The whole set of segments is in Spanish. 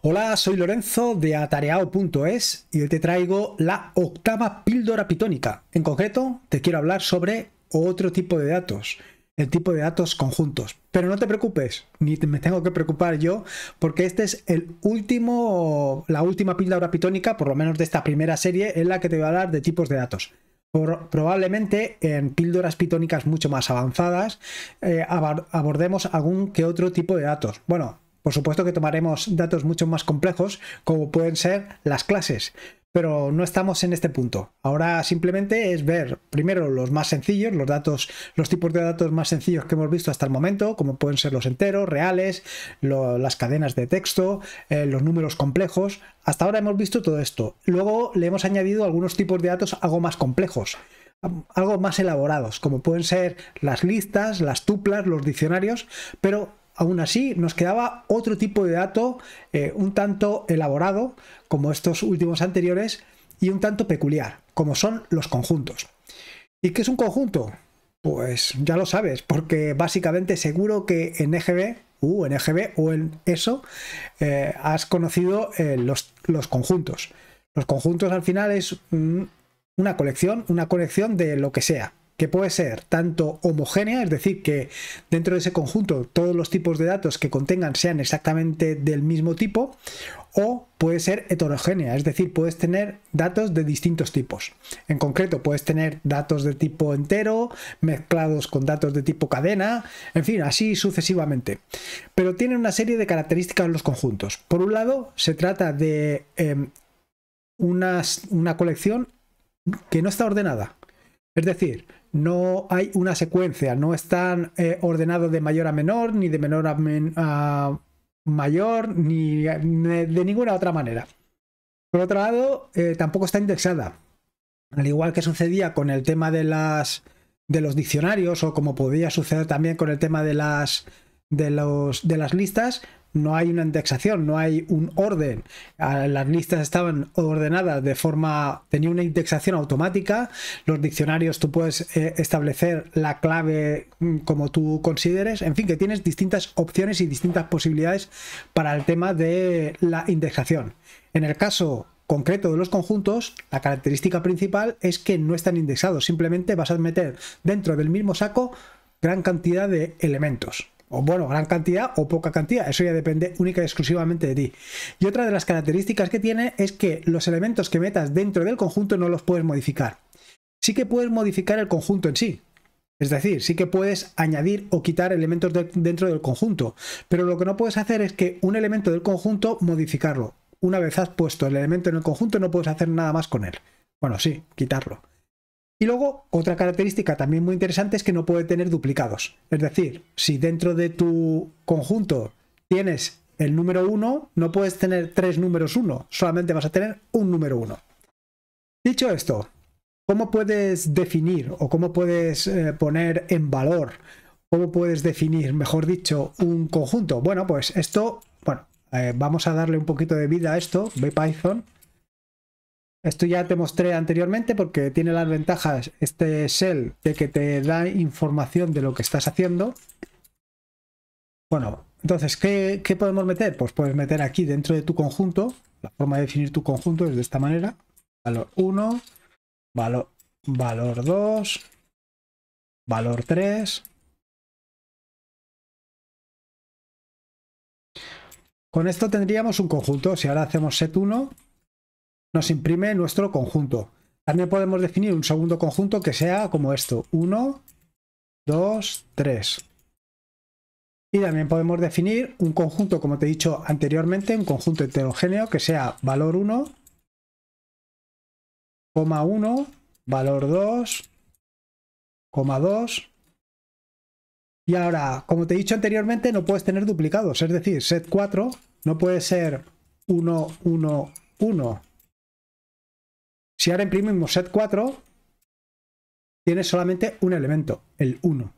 Hola, soy Lorenzo de atareao.es y hoy te traigo la octava píldora pitónica. En concreto, te quiero hablar sobre otro tipo de datos, el tipo de datos conjuntos. Pero no te preocupes, ni me tengo que preocupar yo, porque este es el último, la última píldora pitónica, por lo menos de esta primera serie, en la que te voy a hablar de tipos de datos. probablemente en píldoras pitónicas mucho más avanzadas eh, abordemos algún que otro tipo de datos. Bueno, por supuesto que tomaremos datos mucho más complejos como pueden ser las clases, pero no estamos en este punto. Ahora simplemente es ver primero los más sencillos, los datos, los tipos de datos más sencillos que hemos visto hasta el momento, como pueden ser los enteros, reales, las cadenas de texto, eh, los números complejos. Hasta ahora hemos visto todo esto. Luego le hemos añadido algunos tipos de datos algo más complejos algo más elaborados, como pueden ser las listas, las tuplas, los diccionarios, pero Aún así, nos quedaba otro tipo de dato eh, un tanto elaborado, como estos últimos anteriores, y un tanto peculiar, como son los conjuntos. ¿Y qué es un conjunto? Pues ya lo sabes, porque básicamente seguro que en EGB, uh, en EGB o en ESO, eh, has conocido eh, los, conjuntos. Los conjuntos al final es una colección, una colección de lo que sea, que puede ser tanto homogénea, es decir, que dentro de ese conjunto todos los tipos de datos que contengan sean exactamente del mismo tipo, o puede ser heterogénea, es decir, puedes tener datos de distintos tipos. En concreto, puedes tener datos de tipo entero, mezclados con datos de tipo cadena, en fin, así sucesivamente. Pero tiene una serie de características los conjuntos. Por un lado, se trata de em, una colección que no está ordenada. Es decir, no hay una secuencia, no están eh, ordenados de mayor a menor, ni de menor a, mayor, ni de, ninguna otra manera. Por otro lado, eh, tampoco está indexada. Al igual que sucedía con el tema de las de los diccionarios, o como podía suceder también con el tema de las de, los, de las listas, no hay una indexación, no hay un orden. Ah, las listas estaban ordenadas de forma, tenía una indexación automática. Los diccionarios tú puedes eh, establecer la clave mm, como tú consideres. En fin, que tienes distintas opciones y distintas posibilidades para el tema de la indexación. En el caso concreto de los conjuntos, la característica principal es que no están indexados. Simplemente vas a meter dentro del mismo saco gran cantidad de elementos o bueno, gran cantidad o poca cantidad, eso ya depende única y exclusivamente de ti. Y otra de las características que tiene es que los elementos que metas dentro del conjunto no los puedes modificar. Sí que puedes modificar el conjunto en sí, es decir, sí que puedes añadir o quitar elementos dentro del conjunto, pero lo que no puedes hacer es que un elemento del conjunto modificarlo. Una vez has puesto el elemento en el conjunto no puedes hacer nada más con él. Bueno, sí, quitarlo. Y luego, otra característica también muy interesante es que no puede tener duplicados. Es decir, si dentro de tu conjunto tienes el número 1, no puedes tener tres números 1, solamente vas a tener un número 1. Dicho esto, ¿cómo puedes definir o cómo puedes eh, poner en valor, cómo puedes definir, mejor dicho, un conjunto? Bueno, pues esto, bueno, eh, vamos a darle un poquito de vida a esto, Bpython. Python. Esto ya te mostré anteriormente porque tiene las ventajas este shell de que te da información de lo que estás haciendo. Bueno, entonces, ¿qué, podemos meter? Pues puedes meter aquí dentro de tu conjunto. La forma de definir tu conjunto es de esta manera. Valor 1, valor, valor 2, valor 3. Con esto tendríamos un conjunto. Si ahora hacemos set 1, nos imprime nuestro conjunto. También podemos definir un segundo conjunto que sea como esto, 1, 2, 3. Y también podemos definir un conjunto, como te he dicho anteriormente, un conjunto heterogéneo que sea valor 1, 1, valor 2, 2. Y ahora, como te he dicho anteriormente, no puedes tener duplicados, es decir, set 4 no puede ser 1, 1, 1, si ahora imprimimos set 4, tiene solamente un elemento, el 1.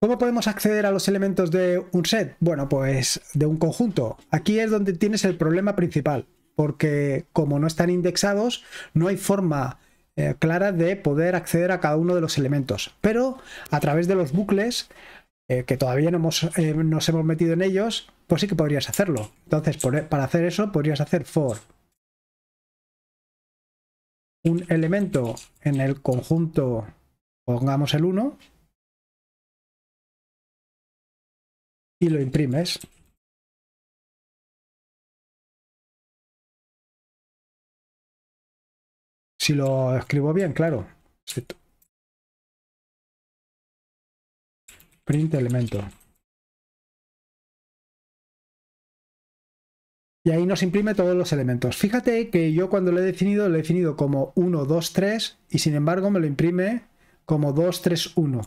¿Cómo podemos acceder a los elementos de un set? Bueno, pues de un conjunto. Aquí es donde tienes el problema principal, porque como no están indexados, no hay forma eh, clara de poder acceder a cada uno de los elementos. Pero a través de los bucles, eh, que todavía no eh, nos hemos metido en ellos, pues sí que podrías hacerlo. Entonces, e, para hacer eso, podrías hacer for un elemento en el conjunto, pongamos el 1, y lo imprimes. Si lo escribo bien, claro. Print elemento. y ahí nos imprime todos los elementos. Fíjate que yo cuando lo he definido, lo he definido como 1, 2, 3 y sin embargo me lo imprime como 2, 3, 1.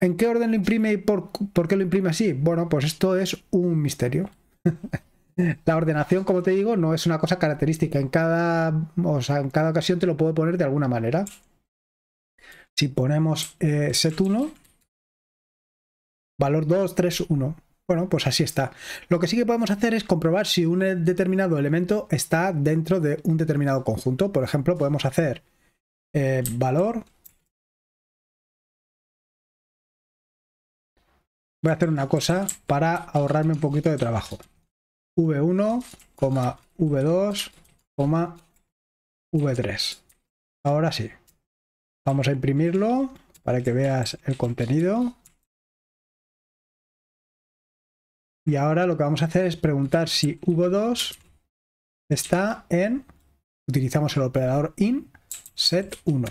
¿En qué orden lo imprime y por, por qué lo imprime así? Bueno, pues esto es un misterio. La ordenación, como te digo, no es una cosa característica. En cada, o sea, en cada ocasión te lo puedo poner de alguna manera. Si ponemos eh, set 1, valor 2, 3, 1. Bueno, pues así está. Lo que sí que podemos hacer es comprobar si un determinado elemento está dentro de un determinado conjunto. Por ejemplo, podemos hacer eh, valor. Voy a hacer una cosa para ahorrarme un poquito de trabajo. V1, V2, V3. Ahora sí. Vamos a imprimirlo para que veas el contenido. Y ahora lo que vamos a hacer es preguntar si v 2 está en... Utilizamos el operador in set 1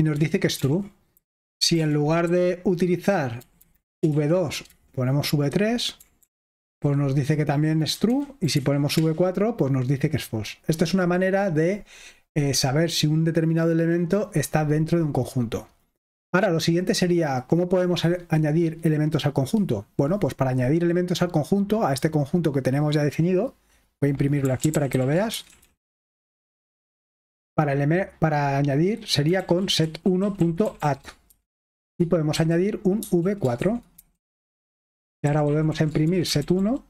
y nos dice que es true. Si en lugar de utilizar v2 ponemos v3, pues nos dice que también es true y si ponemos v4, pues nos dice que es false. Esto es una manera de eh, saber si un determinado elemento está dentro de un conjunto. Ahora, lo siguiente sería, ¿cómo podemos añadir elementos al conjunto? Bueno, pues para añadir elementos al conjunto, a este conjunto que tenemos ya definido, voy a imprimirlo aquí para que lo veas. Para, añadir sería con set 1.at y podemos añadir un v4. Y ahora volvemos a imprimir set1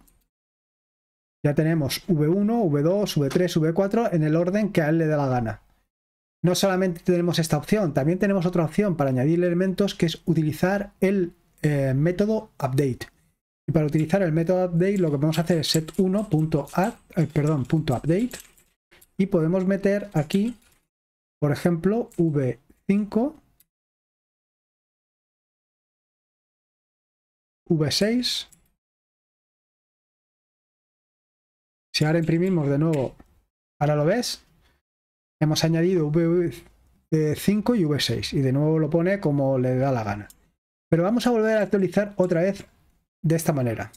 ya tenemos V1, V2, V3, V4 en el orden que a él le da la gana. No solamente tenemos esta opción, también tenemos otra opción para añadir elementos que es utilizar el eh, método update. Y para utilizar el método update lo que podemos hacer es set1.add, eh, perdón, update y podemos meter aquí, por ejemplo, v5, v6 Si ahora imprimimos de nuevo, ahora lo ves, hemos añadido V5 eh, y V6 y de nuevo lo pone como le da la gana. Pero vamos a volver a actualizar otra vez de esta manera.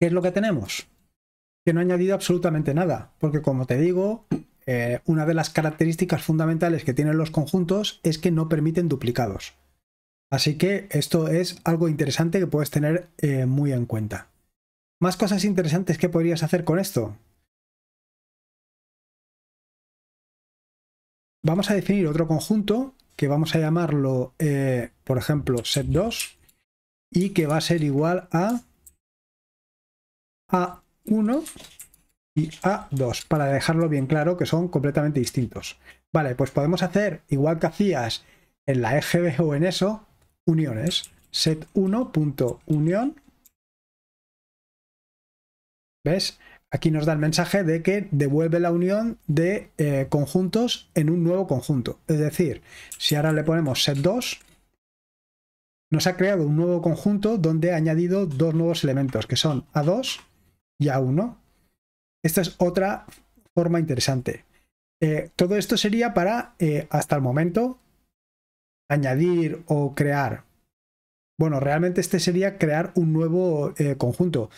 ¿Qué es lo que tenemos? Que no ha añadido absolutamente nada, porque como te digo, eh, una de las características fundamentales que tienen los conjuntos es que no permiten duplicados. Así que esto es algo interesante que puedes tener eh, muy en cuenta. Más cosas interesantes que podrías hacer con esto. Vamos a definir otro conjunto que vamos a llamarlo, eh, por ejemplo, set2 y que va a ser igual a A1 y A2 para dejarlo bien claro que son completamente distintos. Vale, pues podemos hacer igual que hacías en la EGB o en eso, uniones. set 1union ¿Ves? Aquí nos da el mensaje de que devuelve la unión de eh, conjuntos en un nuevo conjunto. Es decir, si ahora le ponemos set 2, nos ha creado un nuevo conjunto donde ha añadido dos nuevos elementos, que son A2 y A1. Esta es otra forma interesante. Eh, todo esto sería para, eh, hasta el momento, añadir o crear. Bueno, realmente este sería crear un nuevo conjunto.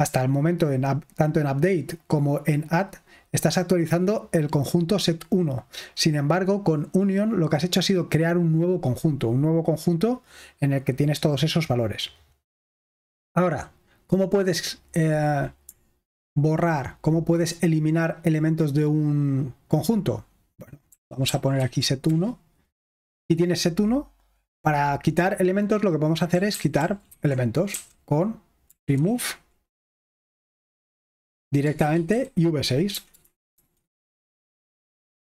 Hasta el momento, tanto en update como en add, estás actualizando el conjunto set 1. Sin embargo, con union lo que has hecho ha sido crear un nuevo conjunto, un nuevo conjunto en el que tienes todos esos valores. Ahora, ¿cómo puedes eh, borrar, cómo puedes eliminar elementos de un conjunto? Bueno, vamos a poner aquí set 1. Y tienes set 1. Para quitar elementos lo que vamos a hacer es quitar elementos con remove directamente y V6.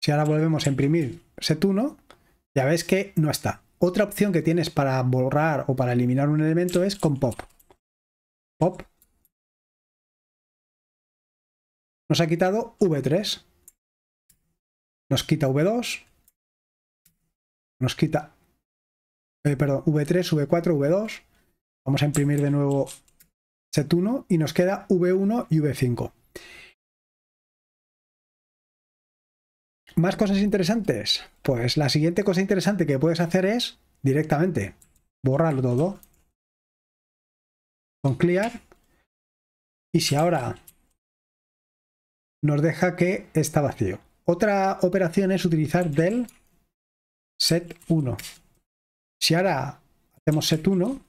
Si ahora volvemos a imprimir set1, ya ves que no está. Otra opción que tienes para borrar o para eliminar un elemento es con pop. Pop. Nos ha quitado V3. Nos quita V2. Nos quita... Eh, perdón, V3, V4, V2. Vamos a imprimir de nuevo set 1 y nos queda v1 y v5. ¿Más cosas interesantes? Pues la siguiente cosa interesante que puedes hacer es directamente borrar todo con clear. Y si ahora nos deja que está vacío. Otra operación es utilizar del set 1. Si ahora hacemos set 1,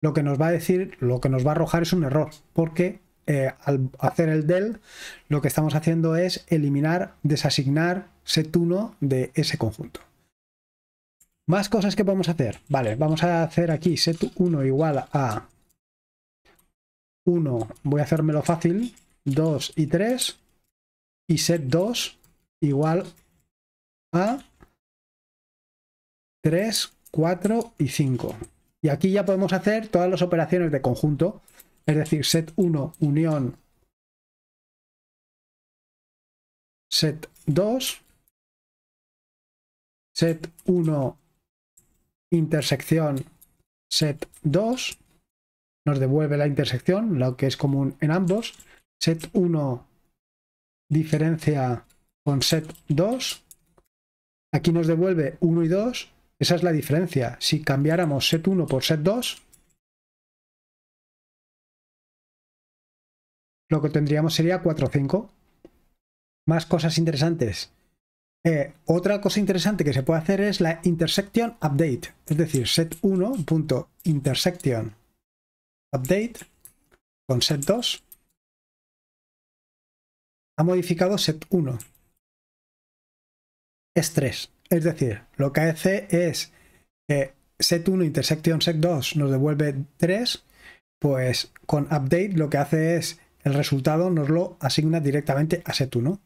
lo que nos va a decir, lo que nos va a arrojar es un error, porque eh, al hacer el del, lo que estamos haciendo es eliminar, desasignar set 1 de ese conjunto. Más cosas que podemos hacer. Vale, vamos a hacer aquí set 1 igual a 1, voy a hacérmelo fácil, 2 y 3, y set 2 igual a 3, 4 y 5. Y aquí ya podemos hacer todas las operaciones de conjunto, es decir, set1 unión set2, set1 intersección set2, nos devuelve la intersección, lo que es común en ambos, set1 diferencia con set2, aquí nos devuelve 1 y 2, esa es la diferencia. Si cambiáramos set 1 por set 2, lo que tendríamos sería 4 5. Más cosas interesantes. Eh, otra cosa interesante que se puede hacer es la intersection update, es decir, set1.intersection update con set2 ha modificado set1 es 3. Es decir, lo que hace es que set 1 intersección set 2 nos devuelve 3, pues con update lo que hace es el resultado nos lo asigna directamente a set 1.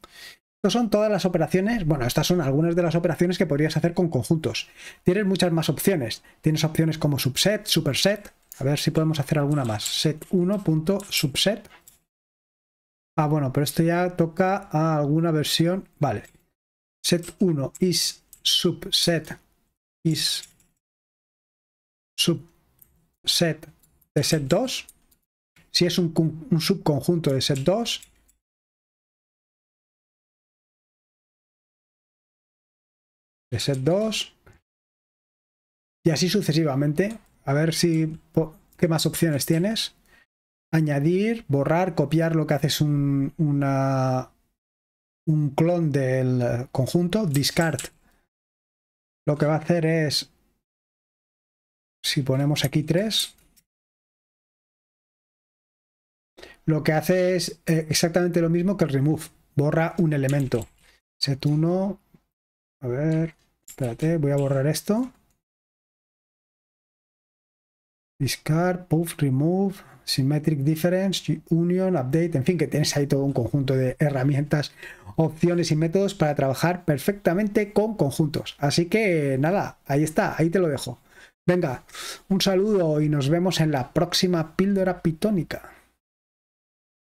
Estas son todas las operaciones, bueno, estas son algunas de las operaciones que podrías hacer con conjuntos. Tienes muchas más opciones. Tienes opciones como subset, superset. A ver si podemos hacer alguna más. Set1.subset. Ah, bueno, pero esto ya toca a alguna versión. Vale set1 is subset is subset de set2 si es un, subconjunto de set2 de set2 y así sucesivamente a ver si qué más opciones tienes añadir borrar copiar lo que haces un, una un clon del eh, conjunto discard. Lo que va a hacer es, si ponemos aquí 3, lo que hace es eh, exactamente lo mismo que el remove. Borra un elemento. Set 1, a ver, espérate, voy a borrar esto. Discard, Puff, Remove, Symmetric Difference, Union, Update, en fin, que tienes ahí todo un conjunto de herramientas, opciones y métodos para trabajar perfectamente con conjuntos. Así que nada, ahí está, ahí te lo dejo. Venga, un saludo y nos vemos en la próxima píldora pitónica.